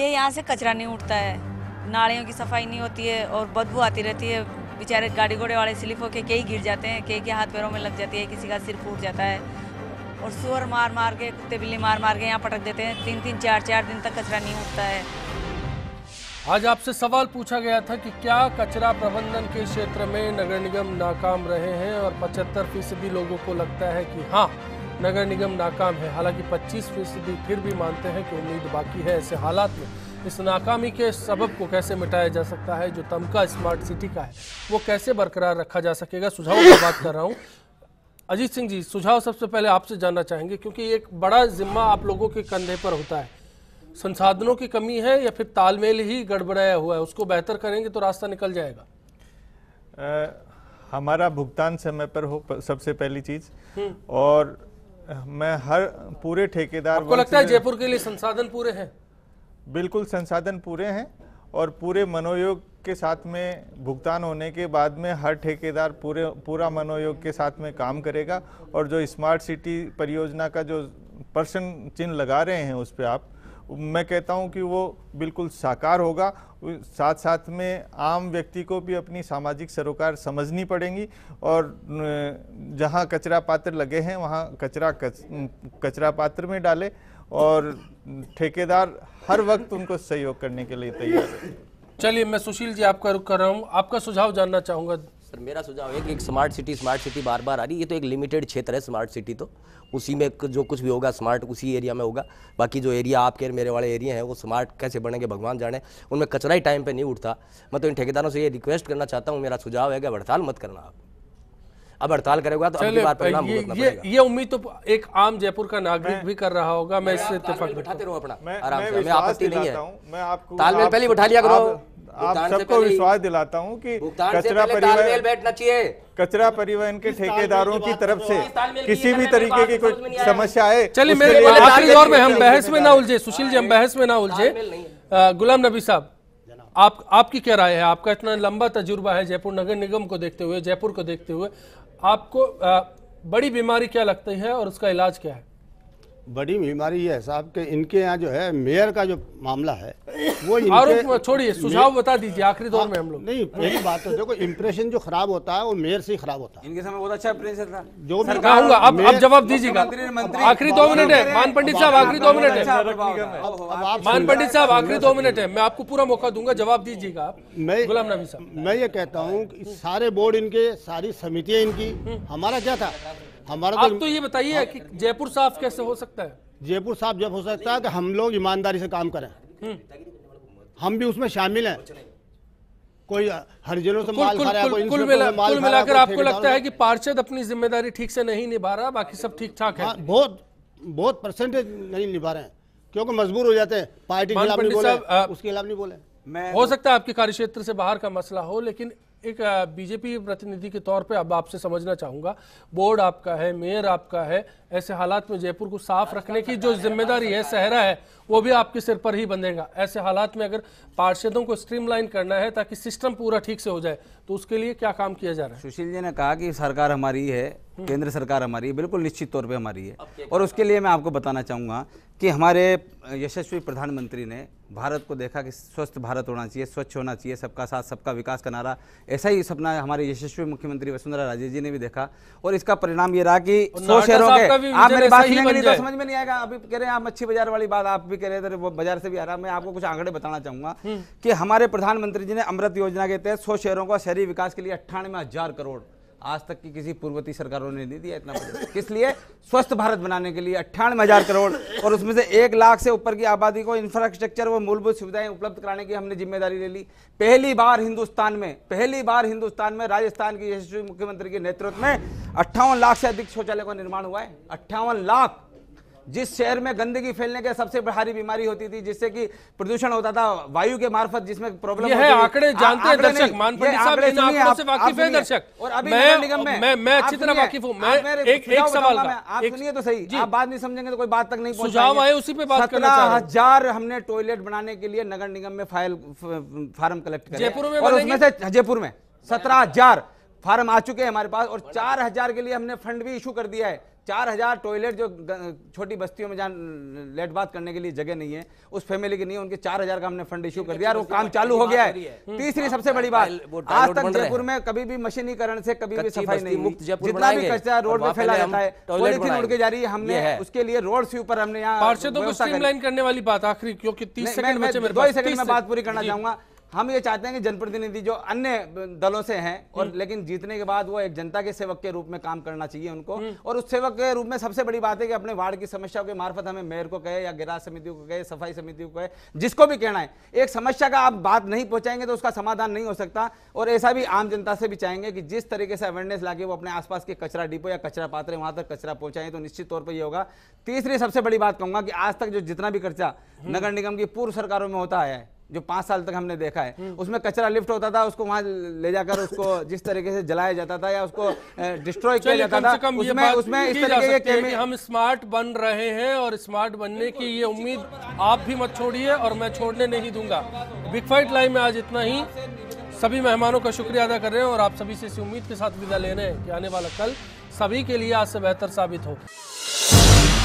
ये यहाँ से कचरा नहीं उठता है नालियों की सफाई नहीं होती है और बदबू आती रहती है बेचारे गाड़ी घोड़े वाले स्लिप होके कई गिर जाते हैं कई के हाथ पैरों में लग जाती है किसी का सिर फूट जाता है और सुअर मार मार के कुत्ते बिल्ली मार मार के यहाँ पटक देते हैं तीन तीन चार चार दिन तक कचरा नहीं उठता है आज आपसे सवाल पूछा गया था कि क्या कचरा प्रबंधन के क्षेत्र में नगर निगम नाकाम रहे हैं और 75 फीसदी लोगों को लगता है कि हाँ नगर निगम नाकाम है हालांकि 25 फीसदी फिर भी मानते हैं कि उम्मीद बाकी है ऐसे हालात में इस नाकामी के सबब को कैसे मिटाया जा सकता है जो तमका स्मार्ट सिटी का है वो कैसे बरकरार रखा जा सकेगा सुझाव की बात कर रहा हूँ अजीत सिंह जी सुझाव सबसे पहले आपसे जानना चाहेंगे क्योंकि एक बड़ा जिम्मा आप लोगों के कंधे पर होता है संसाधनों की कमी है या फिर तालमेल ही गड़बड़ाया हुआ है उसको बेहतर करेंगे तो रास्ता निकल जाएगा आ, हमारा भुगतान समय पर हो सबसे पहली चीज हम्म। और मैं हर पूरे ठेकेदार आपको लगता है जयपुर के लिए संसाधन पूरे हैं बिल्कुल संसाधन पूरे हैं और पूरे मनोयोग के साथ में भुगतान होने के बाद में हर ठेकेदार पूरे पूरा मनोयोग के साथ में काम करेगा और जो स्मार्ट सिटी परियोजना का जो प्रश्न चिन्ह लगा रहे हैं उस पर आप मैं कहता हूं कि वो बिल्कुल साकार होगा साथ साथ में आम व्यक्ति को भी अपनी सामाजिक सरोकार समझनी पड़ेंगी और जहां कचरा पात्र लगे हैं वहां कचरा कच, कचरा पात्र में डाले और ठेकेदार हर वक्त उनको सहयोग करने के लिए तैयार चलिए मैं सुशील जी आपका रुख कर रहा हूँ आपका सुझाव जानना चाहूँगा सर मेरा सुझाव है कि एक स्मार्ट सिटी स्मार्ट सिटी बार बार आ रही ये तो एक लिमिटेड क्षेत्र है स्मार्ट सिटी तो उसी में जो कुछ भी होगा स्मार्ट उसी एरिया में होगा बाकी जो एरिया आपके मेरे वाले एरिया हैं वो स्मार्ट कैसे बनेंगे भगवान जाने उनमें कचरा ही टाइम पर नहीं उठता मैं तो इन ठेकेदारों से ये रिक्वेस्ट करना चाहता हूँ मेरा सुझाव है कि हड़ताल मत करना आप अब हड़ताल करेगा तो अगली बार परिणाम ये, ये, ये उम्मीद तो एक आम जयपुर का नागरिक भी कर रहा होगा मैं इससे इतफाक बिठाते रहूँ अपना आराम से मैं आपत्ति नहीं है मैं आपको तालमेल पहले बिठा लिया करो आप सबको विश्वास दिलाता हूं कि कचरा परिवहन बैठना चाहिए कचरा परिवहन के ठेकेदारों की तरफ तो से किसी भी तरीके की कोई समस्या आए चलिए मेरे आखिरी दौर में हम बहस में ना उलझे सुशील जी हम बहस में ना उलझे गुलाम नबी साहब आप आपकी क्या राय है आपका इतना लंबा तजुर्बा है जयपुर नगर निगम को देखते हुए जयपुर को देखते हुए आपको आ, बड़ी बीमारी क्या लगती है और उसका इलाज क्या है बड़ी बीमारी है साहब के इनके यहाँ जो है मेयर का जो मामला है वो आरोप छोड़िए सुझाव बता दीजिए आखिरी दौर में हम लोग नहीं पहली बात है देखो इम्प्रेशन जो खराब होता है वो मेयर से ही खराब होता है इनके समय बहुत अच्छा इम्प्रेशन था जो भी कहूंगा अब अब जवाब दीजिएगा आखिरी दो मिनट है मान पंडित साहब आखिरी दो अच्छा मिनट है मान पंडित साहब आखिरी दो मिनट है मैं आपको पूरा मौका दूंगा जवाब दीजिएगा मैं गुलाम नबी साहब मैं ये कहता हूँ सारे बोर्ड इनके सारी समितियाँ इनकी हमारा क्या था हमारा तो आप तो ये बताइए कि जयपुर साफ कैसे हो सकता है जयपुर साफ जब हो सकता है कि हम लोग ईमानदारी से काम करें हम्म। हम भी उसमें शामिल हैं कोई हरिजनों से माल खा रहा है कुल मिलाकर आपको लगता है कि पार्षद अपनी जिम्मेदारी ठीक से नहीं निभा रहा बाकी सब ठीक ठाक है हाँ, बहुत बहुत परसेंटेज नहीं निभा रहे हैं क्योंकि मजबूर हो जाते हैं पार्टी के खिलाफ नहीं बोले उसके खिलाफ नहीं बोले हो सकता है आपके कार्यक्षेत्र से बाहर का मसला हो लेकिन एक बीजेपी प्रतिनिधि के तौर पे अब आपसे समझना चाहूंगा बोर्ड आपका है मेयर आपका है ऐसे हालात में जयपुर को साफ रखने की जो जिम्मेदारी है सहरा है वो भी आपके सिर पर ही बंधेगा ऐसे हालात में अगर पार्षदों को स्ट्रीमलाइन करना है ताकि सिस्टम पूरा ठीक से हो जाए तो उसके लिए क्या काम किया जा रहा है सुशील जी ने कहा कि सरकार हमारी है हम्म। केंद्र सरकार हमारी है बिल्कुल निश्चित तौर पर हमारी है और उसके लिए मैं आपको बताना चाहूंगा कि हमारे यशस्वी प्रधानमंत्री ने भारत को देखा कि स्वस्थ भारत होना चाहिए स्वच्छ होना चाहिए सबका साथ सबका विकास का नारा ऐसा ही सपना हमारे यशस्वी मुख्यमंत्री वसुंधरा राजे जी ने भी देखा और इसका परिणाम ये रहा कि सौ शहरों के आप मेरी बात नहीं तो समझ में नहीं आएगा अभी कह रहे हैं आप मच्छी बाजार वाली बात आप भी कह रहे थे तो बाजार से भी आ रहा मैं आपको कुछ आंकड़े बताना चाहूंगा हम्म। कि हमारे प्रधानमंत्री जी ने अमृत योजना के तहत सौ शहरों का शहरी विकास के लिए अट्ठानवे करोड़ आज तक की किसी पूर्वती सरकारों ने नहीं दिया इतना बजट किस लिए स्वस्थ भारत बनाने के लिए अट्ठानवे हजार करोड़ और उसमें से एक लाख से ऊपर की आबादी को इंफ्रास्ट्रक्चर व मूलभूत सुविधाएं उपलब्ध कराने की हमने जिम्मेदारी ले ली पहली बार हिंदुस्तान में पहली बार हिंदुस्तान में राजस्थान की यशस्वी मुख्यमंत्री के नेतृत्व में अट्ठावन लाख से अधिक शौचालय का निर्माण हुआ है अट्ठावन लाख जिस शहर में गंदगी फैलने के सबसे भारी बीमारी होती थी जिससे कि प्रदूषण होता था वायु के मार्फत जिसमें प्रॉब्लम है आंकड़े जानते हैं दर्शक मानपंडित साहब इन आंकड़ों से वाकिफ है दर्शक और अभी नगर निगम में मैं मैं अच्छी तरह वाकिफ हूं मैं एक एक सवाल का आप सुनिए तो सही आप बात नहीं समझेंगे तो कोई बात तक नहीं सुझाव आए उसी पे बात करना हजार हमने टॉयलेट बनाने के लिए नगर निगम में फाइल फार्म कलेक्ट किया जयपुर में और उसमें से जयपुर में सत्रह हजार फार्म आ चुके हैं हमारे पास और चार हजार के लिए हमने फंड भी इशू कर दिया है चार हजार टॉयलेट जो छोटी बस्तियों में जहाँ लेट बात करने के लिए जगह नहीं है उस फैमिली की नहीं है उनके चार हजार का हमने फंड इशू कर दिया और वो काम चालू हो गया है तीसरी सबसे बड़ी बात आज तक जयपुर में कभी भी मशीनीकरण से कभी भी सफाई नहीं जितना भी कचरा रोड में फैला जाता है पॉलिथीन उड़ के जा रही है हमने उसके लिए रोड से ऊपर हमने यहाँ तो करने वाली बात आखिरी क्योंकि दो ही सेकंड में बात पूरी करना चाहूंगा हम ये चाहते हैं कि जनप्रतिनिधि जो अन्य दलों से हैं और हम्म। लेकिन जीतने के बाद वो एक जनता के सेवक के रूप में काम करना चाहिए उनको हम्म। और उस सेवक के रूप में सबसे बड़ी बात है कि अपने वार्ड की समस्याओं के मार्फत हमें मेयर को कहे या गिराज समिति को कहे सफाई समिति को कहे जिसको भी कहना है एक समस्या का आप बात नहीं पहुंचाएंगे तो उसका समाधान नहीं हो सकता और ऐसा भी आम जनता से भी चाहेंगे कि जिस तरीके से अवेयरनेस लाके वो अपने आसपास के कचरा डिपो या कचरा पात्र वहां तक कचरा पहुंचाएं तो निश्चित तौर पर यह होगा तीसरी सबसे बड़ी बात कहूंगा कि आज तक जो जितना भी खर्चा हम्म। नगर निगम की पूर्व सरकारों में होता है जो पांच साल तक हमने देखा है उसमें कचरा लिफ्ट होता था उसको वहाँ ले जाकर उसको जिस तरीके से जलाया जाता था या उसको डिस्ट्रॉय किया जाता था उसमें उसमें इस तरीके के हम स्मार्ट बन रहे हैं और स्मार्ट बनने की ये उम्मीद आप भी मत छोड़िए और मैं छोड़ने नहीं दूंगा बिग फाइट लाइव में आज इतना ही सभी मेहमानों का शुक्रिया अदा कर रहे हैं और आप सभी से इस उम्मीद के साथ विदा ले रहे हैं कि आने वाला कल सभी के लिए आज से बेहतर साबित हो